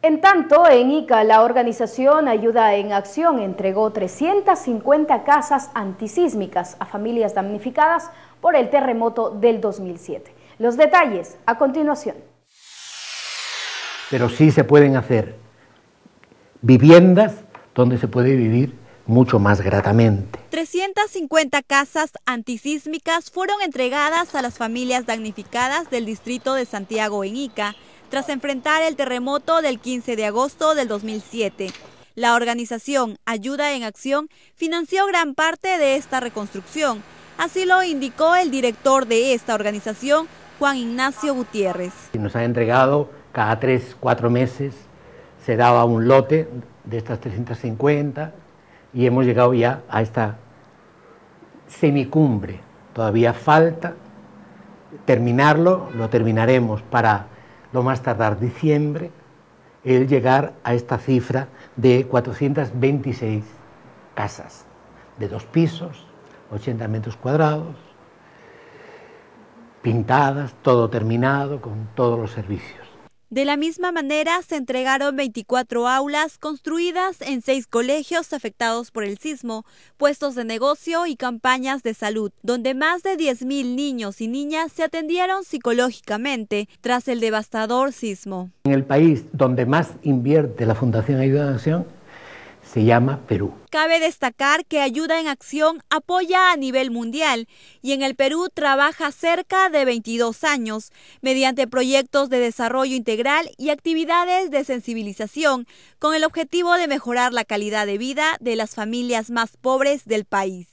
En tanto, en ICA, la organización Ayuda en Acción entregó 350 casas antisísmicas a familias damnificadas por el terremoto del 2007. Los detalles a continuación. Pero sí se pueden hacer viviendas donde se puede vivir mucho más gratamente. 350 casas antisísmicas fueron entregadas a las familias damnificadas del distrito de Santiago en Ica tras enfrentar el terremoto del 15 de agosto del 2007. La organización Ayuda en Acción financió gran parte de esta reconstrucción, así lo indicó el director de esta organización, Juan Ignacio Gutiérrez. Nos ha entregado cada tres, cuatro meses, se daba un lote de estas 350 y hemos llegado ya a esta semicumbre. Todavía falta terminarlo, lo terminaremos para lo más tardar diciembre, el llegar a esta cifra de 426 casas, de dos pisos, 80 metros cuadrados, pintadas, todo terminado, con todos los servicios. De la misma manera, se entregaron 24 aulas construidas en seis colegios afectados por el sismo, puestos de negocio y campañas de salud, donde más de 10.000 niños y niñas se atendieron psicológicamente tras el devastador sismo. En el país donde más invierte la Fundación Ayuda a Nación se llama Perú. Cabe destacar que Ayuda en Acción apoya a nivel mundial y en el Perú trabaja cerca de 22 años mediante proyectos de desarrollo integral y actividades de sensibilización con el objetivo de mejorar la calidad de vida de las familias más pobres del país.